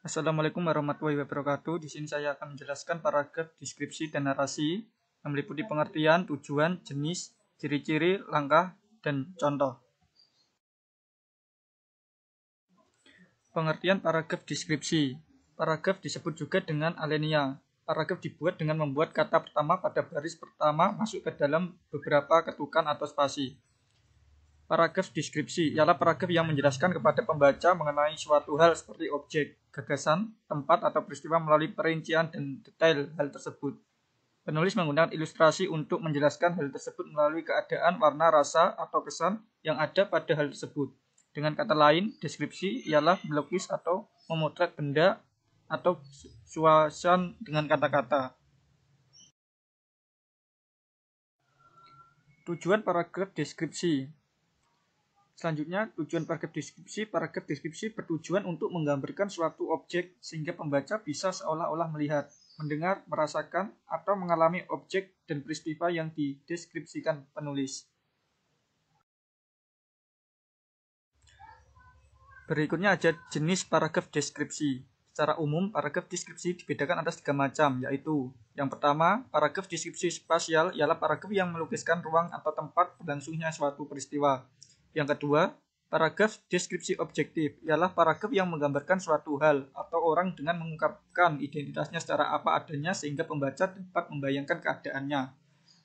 Assalamualaikum warahmatullahi wabarakatuh. Di sini saya akan menjelaskan paragraf deskripsi dan narasi yang meliputi pengertian, tujuan, jenis, ciri-ciri, langkah, dan contoh. Pengertian paragraf deskripsi. Paragraf disebut juga dengan alenia. Paragraf dibuat dengan membuat kata pertama pada baris pertama masuk ke dalam beberapa ketukan atau spasi paragraf deskripsi ialah paragraf yang menjelaskan kepada pembaca mengenai suatu hal seperti objek, gagasan, tempat, atau peristiwa melalui perincian dan detail hal tersebut. Penulis menggunakan ilustrasi untuk menjelaskan hal tersebut melalui keadaan, warna, rasa, atau kesan yang ada pada hal tersebut. Dengan kata lain, deskripsi ialah melukis atau memotret benda atau suasana dengan kata-kata. Tujuan paragraf deskripsi Selanjutnya, tujuan paragraf deskripsi. Paragraf deskripsi bertujuan untuk menggambarkan suatu objek sehingga pembaca bisa seolah-olah melihat, mendengar, merasakan, atau mengalami objek dan peristiwa yang dideskripsikan penulis. Berikutnya ada jenis paragraf deskripsi. Secara umum, paragraf deskripsi dibedakan atas tiga macam, yaitu yang pertama, paragraf deskripsi spasial ialah paragraf yang melukiskan ruang atau tempat berlangsungnya suatu peristiwa. Yang kedua, paragraf deskripsi objektif ialah paragraf yang menggambarkan suatu hal atau orang dengan mengungkapkan identitasnya secara apa adanya sehingga pembaca dapat membayangkan keadaannya.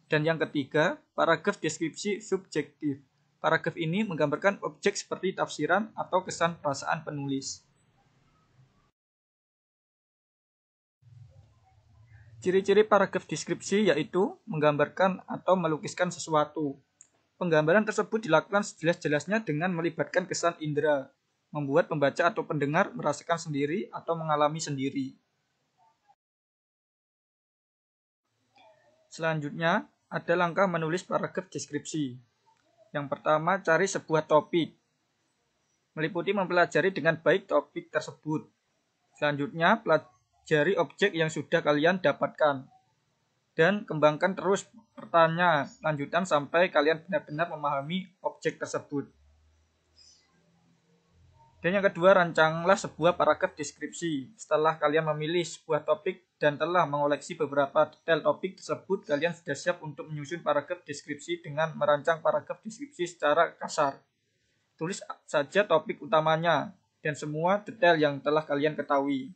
Dan yang ketiga, paragraf deskripsi subjektif. Paragraf ini menggambarkan objek seperti tafsiran atau kesan perasaan penulis. Ciri-ciri paragraf deskripsi yaitu menggambarkan atau melukiskan sesuatu, Penggambaran tersebut dilakukan sejelas-jelasnya dengan melibatkan kesan indera, membuat pembaca atau pendengar merasakan sendiri atau mengalami sendiri. Selanjutnya, ada langkah menulis paragraf deskripsi. Yang pertama, cari sebuah topik. Meliputi mempelajari dengan baik topik tersebut. Selanjutnya, pelajari objek yang sudah kalian dapatkan dan kembangkan terus pertanyaan lanjutan sampai kalian benar-benar memahami objek tersebut. Dan yang kedua, rancanglah sebuah paragraf deskripsi. Setelah kalian memilih sebuah topik dan telah mengoleksi beberapa detail topik tersebut, kalian sudah siap untuk menyusun paragraf deskripsi dengan merancang paragraf deskripsi secara kasar. Tulis saja topik utamanya dan semua detail yang telah kalian ketahui.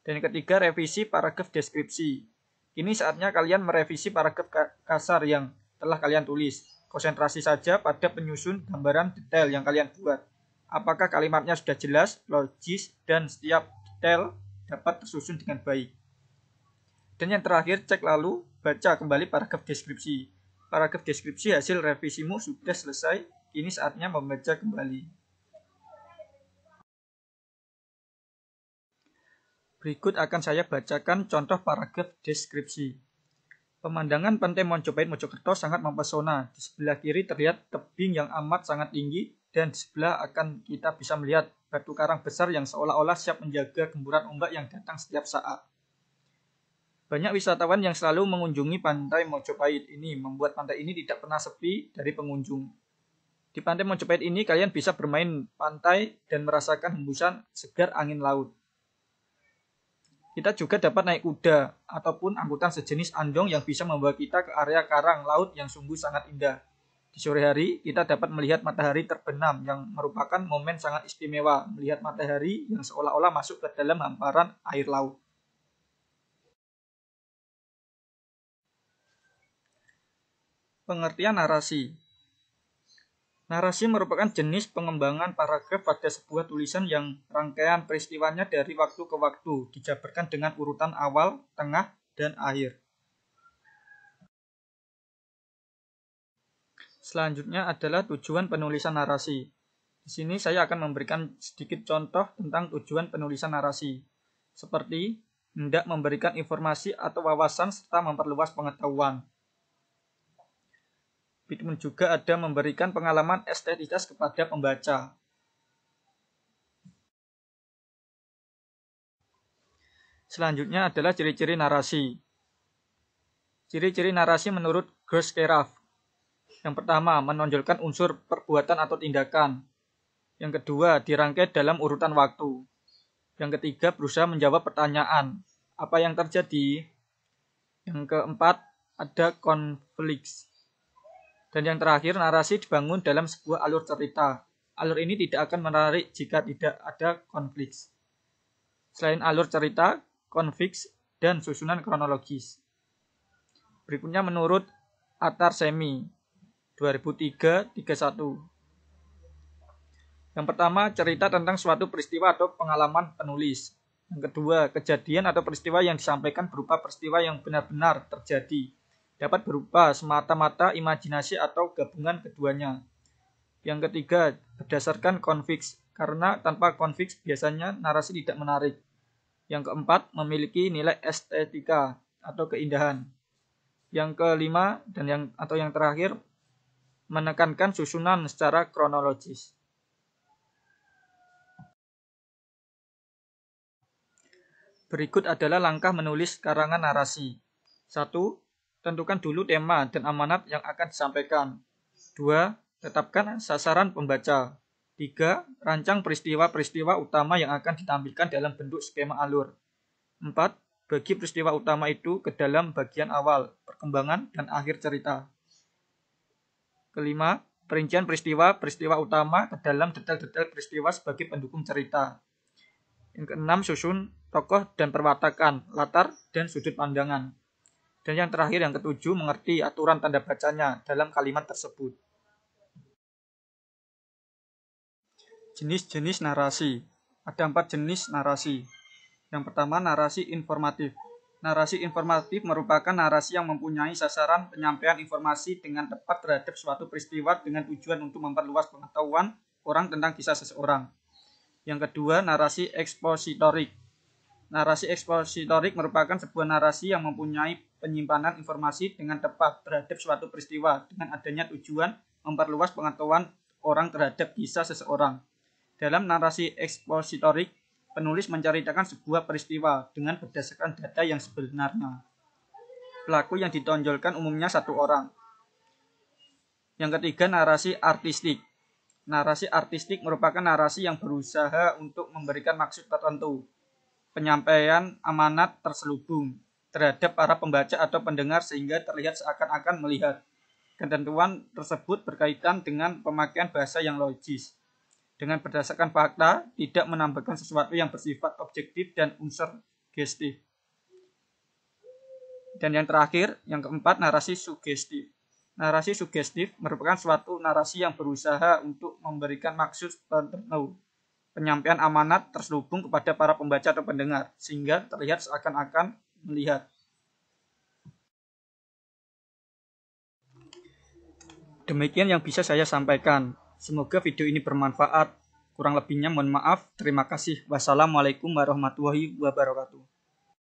Dan yang ketiga, revisi paragraf deskripsi. Kini saatnya kalian merevisi paragraf kasar yang telah kalian tulis. Konsentrasi saja pada penyusun gambaran detail yang kalian buat. Apakah kalimatnya sudah jelas, logis, dan setiap detail dapat tersusun dengan baik. Dan yang terakhir, cek lalu baca kembali paragraf deskripsi. Paragraf deskripsi hasil revisimu sudah selesai, kini saatnya membaca kembali. Berikut akan saya bacakan contoh paragraf deskripsi. Pemandangan Pantai Moncopahit Mojokerto sangat mempesona. Di sebelah kiri terlihat tebing yang amat sangat tinggi dan di sebelah akan kita bisa melihat batu karang besar yang seolah-olah siap menjaga gemburan ombak yang datang setiap saat. Banyak wisatawan yang selalu mengunjungi pantai Mojopahit ini membuat pantai ini tidak pernah sepi dari pengunjung. Di pantai Mojopahit ini kalian bisa bermain pantai dan merasakan hembusan segar angin laut. Kita juga dapat naik kuda ataupun angkutan sejenis andong yang bisa membawa kita ke area karang laut yang sungguh sangat indah. Di sore hari, kita dapat melihat matahari terbenam yang merupakan momen sangat istimewa melihat matahari yang seolah-olah masuk ke dalam hamparan air laut. Pengertian narasi Narasi merupakan jenis pengembangan paragraf pada sebuah tulisan yang rangkaian peristiwanya dari waktu ke waktu dijabarkan dengan urutan awal, tengah, dan akhir. Selanjutnya adalah tujuan penulisan narasi. Di sini saya akan memberikan sedikit contoh tentang tujuan penulisan narasi, seperti hendak memberikan informasi atau wawasan serta memperluas pengetahuan, Pitman juga ada memberikan pengalaman estetitas kepada pembaca. Selanjutnya adalah ciri-ciri narasi. Ciri-ciri narasi menurut Gers Keraf. Yang pertama, menonjolkan unsur perbuatan atau tindakan. Yang kedua, dirangkai dalam urutan waktu. Yang ketiga, berusaha menjawab pertanyaan. Apa yang terjadi? Yang keempat, ada konflik. Dan yang terakhir, narasi dibangun dalam sebuah alur cerita. Alur ini tidak akan menarik jika tidak ada konflik. Selain alur cerita, konflik, dan susunan kronologis. Berikutnya menurut Atar Semi 2003-31. Yang pertama, cerita tentang suatu peristiwa atau pengalaman penulis. Yang kedua, kejadian atau peristiwa yang disampaikan berupa peristiwa yang benar-benar terjadi dapat berupa semata-mata imajinasi atau gabungan keduanya. Yang ketiga, berdasarkan konfiks, karena tanpa konfiks biasanya narasi tidak menarik. Yang keempat, memiliki nilai estetika atau keindahan. Yang kelima dan yang atau yang terakhir, menekankan susunan secara kronologis. Berikut adalah langkah menulis karangan narasi. 1. Tentukan dulu tema dan amanat yang akan disampaikan. 2. Tetapkan sasaran pembaca. 3. Rancang peristiwa-peristiwa utama yang akan ditampilkan dalam bentuk skema alur. 4. Bagi peristiwa utama itu ke dalam bagian awal, perkembangan, dan akhir cerita. Kelima, perincian peristiwa-peristiwa utama ke dalam detail-detail peristiwa sebagai pendukung cerita. Yang keenam, susun tokoh dan perwatakan, latar dan sudut pandangan. Dan yang terakhir yang ketujuh mengerti aturan tanda bacanya dalam kalimat tersebut. Jenis-jenis narasi. Ada empat jenis narasi. Yang pertama narasi informatif. Narasi informatif merupakan narasi yang mempunyai sasaran penyampaian informasi dengan tepat terhadap suatu peristiwa dengan tujuan untuk memperluas pengetahuan orang tentang kisah seseorang. Yang kedua, narasi ekspositorik Narasi ekspositorik merupakan sebuah narasi yang mempunyai penyimpanan informasi dengan tepat terhadap suatu peristiwa dengan adanya tujuan memperluas pengetahuan orang terhadap kisah seseorang. Dalam narasi ekspositorik, penulis menceritakan sebuah peristiwa dengan berdasarkan data yang sebenarnya. Pelaku yang ditonjolkan umumnya satu orang. Yang ketiga, narasi artistik. Narasi artistik merupakan narasi yang berusaha untuk memberikan maksud tertentu, penyampaian amanat terselubung terhadap para pembaca atau pendengar sehingga terlihat seakan-akan melihat. Ketentuan tersebut berkaitan dengan pemakaian bahasa yang logis. Dengan berdasarkan fakta, tidak menambahkan sesuatu yang bersifat objektif dan unsur gestif. Dan yang terakhir, yang keempat, narasi sugestif. Narasi sugestif merupakan suatu narasi yang berusaha untuk memberikan maksud tertentu penyampaian amanat terselubung kepada para pembaca atau pendengar, sehingga terlihat seakan-akan melihat. Demikian yang bisa saya sampaikan. Semoga video ini bermanfaat. Kurang lebihnya mohon maaf. Terima kasih. Wassalamualaikum warahmatullahi wabarakatuh.